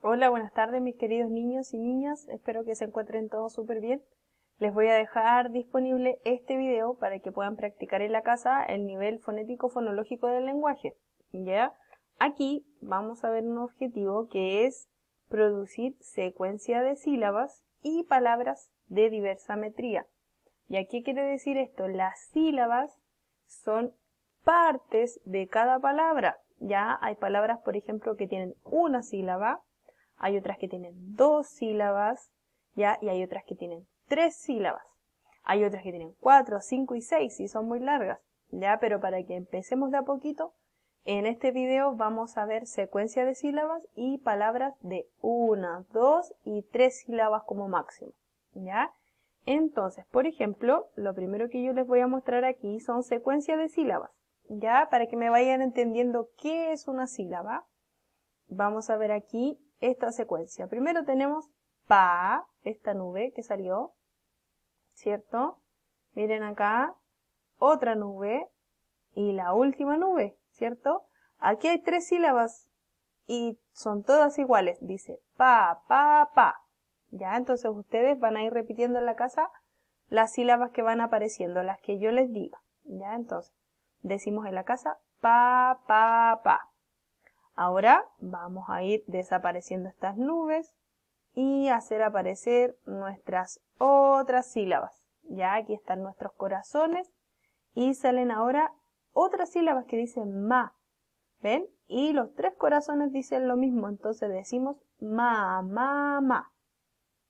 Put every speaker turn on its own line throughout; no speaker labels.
Hola, buenas tardes mis queridos niños y niñas, espero que se encuentren todos súper bien. Les voy a dejar disponible este video para que puedan practicar en la casa el nivel fonético-fonológico del lenguaje. ¿Ya? Aquí vamos a ver un objetivo que es producir secuencia de sílabas y palabras de diversa metría. ¿Y qué quiere decir esto? Las sílabas son partes de cada palabra. Ya hay palabras, por ejemplo, que tienen una sílaba, hay otras que tienen dos sílabas, ¿ya? Y hay otras que tienen tres sílabas. Hay otras que tienen cuatro, cinco y seis y son muy largas, ¿ya? Pero para que empecemos de a poquito, en este video vamos a ver secuencia de sílabas y palabras de una, dos y tres sílabas como máximo, ¿ya? Entonces, por ejemplo, lo primero que yo les voy a mostrar aquí son secuencia de sílabas, ¿ya? Para que me vayan entendiendo qué es una sílaba. Vamos a ver aquí esta secuencia. Primero tenemos Pa, esta nube que salió, ¿cierto? Miren acá, otra nube y la última nube, ¿cierto? Aquí hay tres sílabas y son todas iguales. Dice pa, pa, pa. Ya, entonces ustedes van a ir repitiendo en la casa las sílabas que van apareciendo, las que yo les diga. Ya, entonces decimos en la casa pa, pa, pa. Ahora vamos a ir desapareciendo estas nubes y hacer aparecer nuestras otras sílabas. Ya aquí están nuestros corazones y salen ahora otras sílabas que dicen ma. ¿Ven? Y los tres corazones dicen lo mismo, entonces decimos ma, ma, ma.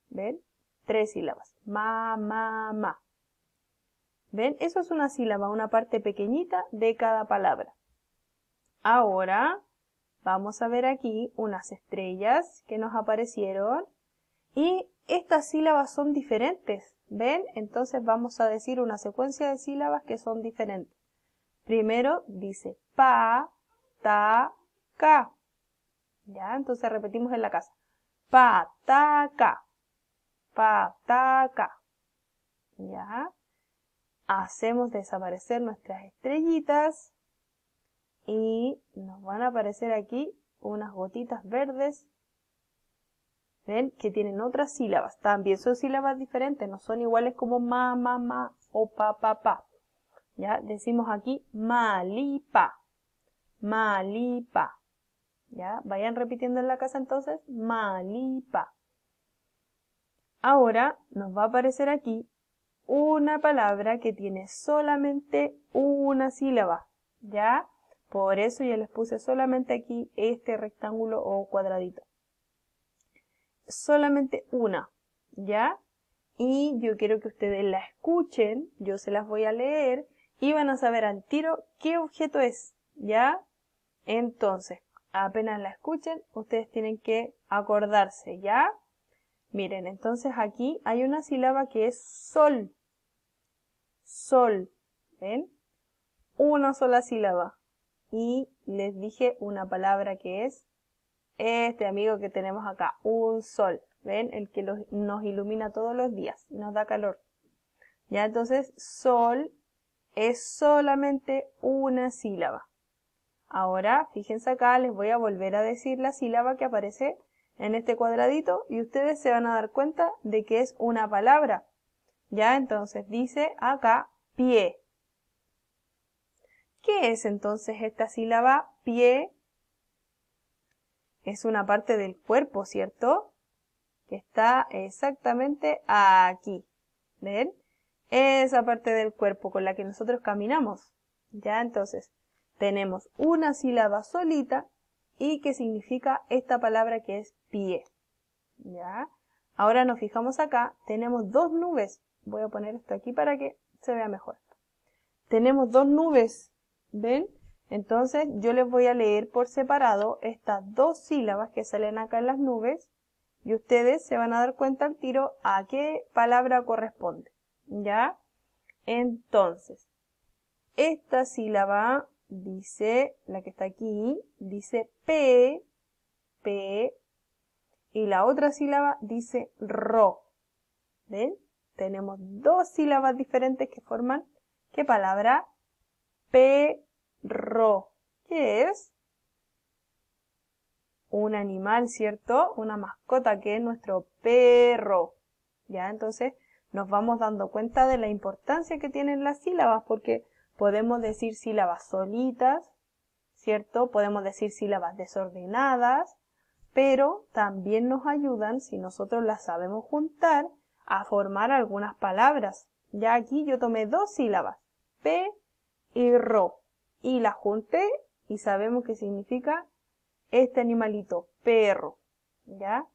¿Ven? Tres sílabas. Ma, ma, ma. ¿Ven? Eso es una sílaba, una parte pequeñita de cada palabra. Ahora Vamos a ver aquí unas estrellas que nos aparecieron y estas sílabas son diferentes, ¿ven? Entonces vamos a decir una secuencia de sílabas que son diferentes. Primero dice pa, ta, ca. ¿Ya? Entonces repetimos en la casa. Pa, ta, ca. Pa, ta, ca. ¿Ya? Hacemos desaparecer nuestras estrellitas y nos van a aparecer aquí unas gotitas verdes. ¿Ven? Que tienen otras sílabas. También son sílabas diferentes, no son iguales como ma, ma, ma o pa, pa, pa. Ya decimos aquí malipa, malipa. Ya, vayan repitiendo en la casa entonces, malipa. Ahora nos va a aparecer aquí una palabra que tiene solamente una sílaba, ¿ya? Por eso yo les puse solamente aquí este rectángulo o cuadradito. Solamente una, ¿ya? Y yo quiero que ustedes la escuchen, yo se las voy a leer y van a saber al tiro qué objeto es, ¿ya? Entonces, apenas la escuchen, ustedes tienen que acordarse, ¿ya? Miren, entonces aquí hay una sílaba que es sol. Sol, ¿ven? Una sola sílaba y les dije una palabra que es este amigo que tenemos acá, un sol, ¿ven? El que nos ilumina todos los días nos da calor. Ya entonces, sol es solamente una sílaba. Ahora, fíjense acá, les voy a volver a decir la sílaba que aparece en este cuadradito y ustedes se van a dar cuenta de que es una palabra. Ya entonces dice acá pie, ¿Qué es entonces esta sílaba? Pie. Es una parte del cuerpo, ¿cierto? Que está exactamente aquí. ¿Ven? Esa parte del cuerpo con la que nosotros caminamos. Ya, entonces, tenemos una sílaba solita y que significa esta palabra que es pie. ¿Ya? Ahora nos fijamos acá, tenemos dos nubes. Voy a poner esto aquí para que se vea mejor. Tenemos dos nubes ¿Ven? Entonces yo les voy a leer por separado estas dos sílabas que salen acá en las nubes y ustedes se van a dar cuenta al tiro a qué palabra corresponde. ¿Ya? Entonces, esta sílaba dice, la que está aquí, dice P, P, y la otra sílaba dice RO. ¿Ven? Tenemos dos sílabas diferentes que forman, ¿qué palabra? perro. ¿Qué es? Un animal, ¿cierto? Una mascota que es nuestro perro. ¿Ya? Entonces nos vamos dando cuenta de la importancia que tienen las sílabas porque podemos decir sílabas solitas, ¿cierto? Podemos decir sílabas desordenadas, pero también nos ayudan, si nosotros las sabemos juntar, a formar algunas palabras. Ya aquí yo tomé dos sílabas, p y ro. Y la junté y sabemos qué significa este animalito, perro. ¿Ya?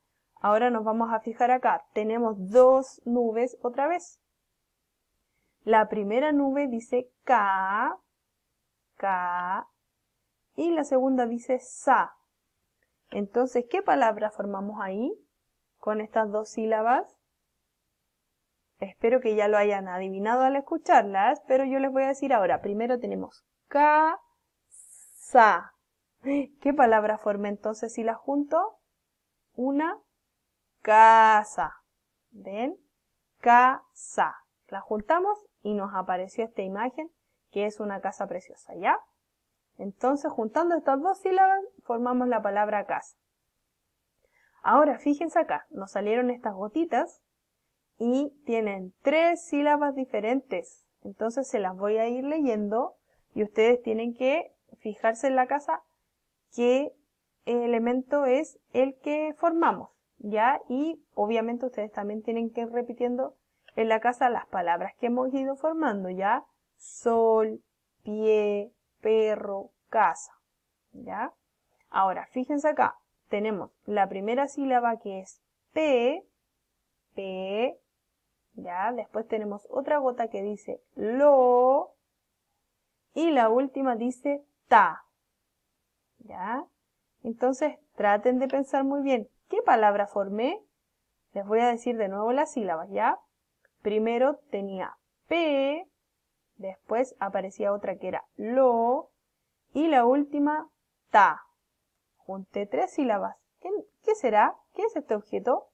Ahora nos vamos a fijar acá. Tenemos dos nubes otra vez. La primera nube dice ka, ka, y la segunda dice Sa. Entonces, ¿qué palabra formamos ahí con estas dos sílabas? Espero que ya lo hayan adivinado al escucharlas, pero yo les voy a decir ahora. Primero tenemos casa. ¿Qué palabra forma entonces si la junto? Una casa. ¿Ven? Casa. La juntamos y nos apareció esta imagen que es una casa preciosa, ¿ya? Entonces, juntando estas dos sílabas, formamos la palabra casa. Ahora, fíjense acá, nos salieron estas gotitas y tienen tres sílabas diferentes. Entonces se las voy a ir leyendo y ustedes tienen que fijarse en la casa qué elemento es el que formamos, ¿ya? Y obviamente ustedes también tienen que ir repitiendo en la casa las palabras que hemos ido formando, ¿ya? Sol, pie, perro, casa, ¿ya? Ahora, fíjense acá, tenemos la primera sílaba que es P, P, Después tenemos otra gota que dice lo. Y la última dice ta. ¿Ya? Entonces traten de pensar muy bien qué palabra formé. Les voy a decir de nuevo las sílabas, ¿ya? Primero tenía P, después aparecía otra que era lo y la última ta. Junté tres sílabas. qué será? ¿Qué es este objeto?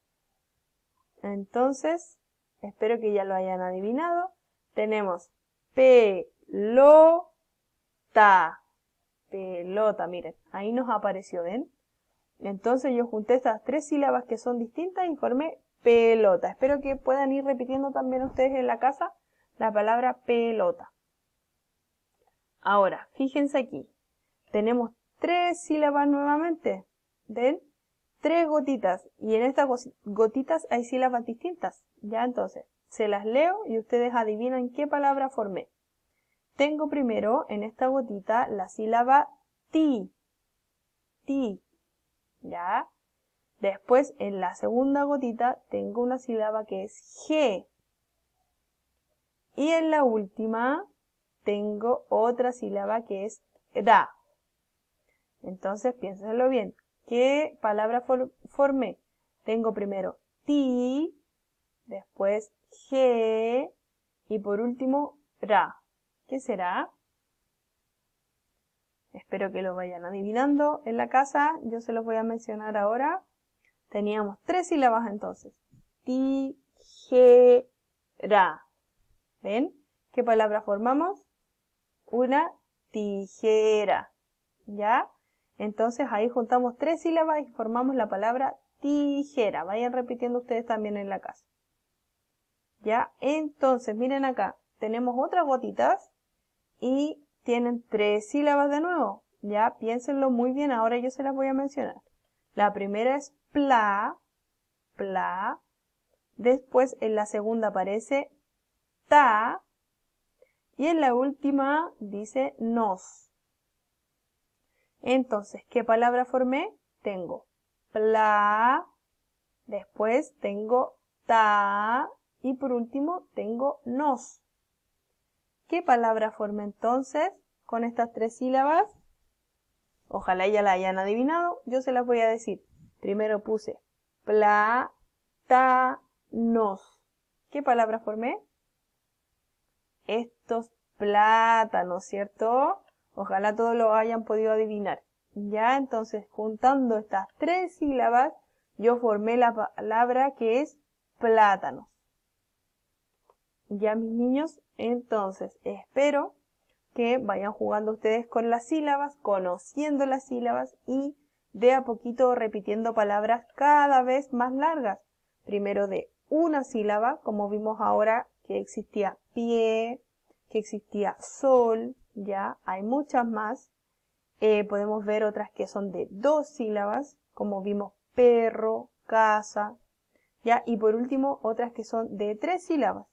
Entonces, Espero que ya lo hayan adivinado. Tenemos pelota. Pelota, miren, ahí nos apareció, ¿ven? Entonces yo junté estas tres sílabas que son distintas y formé pelota. Espero que puedan ir repitiendo también ustedes en la casa la palabra pelota. Ahora, fíjense aquí. Tenemos tres sílabas nuevamente. ¿Ven? tres gotitas y en estas gotitas hay sílabas distintas. Ya entonces, se las leo y ustedes adivinan qué palabra formé. Tengo primero en esta gotita la sílaba ti, ti, ¿ya? Después en la segunda gotita tengo una sílaba que es g. Y en la última tengo otra sílaba que es da. Entonces piénsenlo bien. ¿Qué palabra formé? Tengo primero ti, después g y por último ra. ¿Qué será? Espero que lo vayan adivinando en la casa. Yo se los voy a mencionar ahora. Teníamos tres sílabas entonces. Ti, ge, ra. ¿Ven? ¿Qué palabra formamos? Una tijera. ¿Ya? Entonces ahí juntamos tres sílabas y formamos la palabra tijera. Vayan repitiendo ustedes también en la casa. ¿Ya? Entonces, miren acá, tenemos otras gotitas y tienen tres sílabas de nuevo. Ya, piénsenlo muy bien, ahora yo se las voy a mencionar. La primera es pla, pla. Después en la segunda aparece ta. Y en la última dice nos. Entonces, ¿qué palabra formé? Tengo pla, después tengo ta y por último tengo nos. ¿Qué palabra formé entonces con estas tres sílabas? Ojalá ya la hayan adivinado, yo se las voy a decir. Primero puse pla, ta, nos. ¿Qué palabra formé? Estos plátanos, ¿cierto? Ojalá todos lo hayan podido adivinar. Ya, entonces, juntando estas tres sílabas, yo formé la palabra que es plátano. Ya, mis niños, entonces, espero que vayan jugando ustedes con las sílabas, conociendo las sílabas y de a poquito repitiendo palabras cada vez más largas. Primero de una sílaba, como vimos ahora que existía pie, que existía sol, ya hay muchas más. Eh, podemos ver otras que son de dos sílabas, como vimos perro, casa, ya, y por último otras que son de tres sílabas,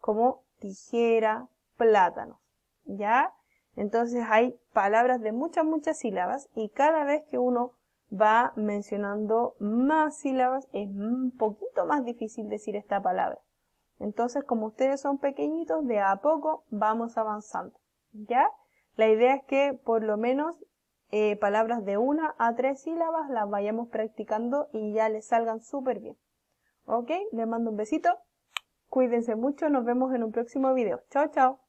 como tijera, plátano, ya. Entonces hay palabras de muchas, muchas sílabas y cada vez que uno va mencionando más sílabas es un poquito más difícil decir esta palabra. Entonces, como ustedes son pequeñitos, de a poco vamos avanzando. ¿ya? La idea es que por lo menos eh, palabras de una a tres sílabas las vayamos practicando y ya les salgan súper bien. ¿Ok? Les mando un besito. Cuídense mucho. Nos vemos en un próximo video. Chao, chao.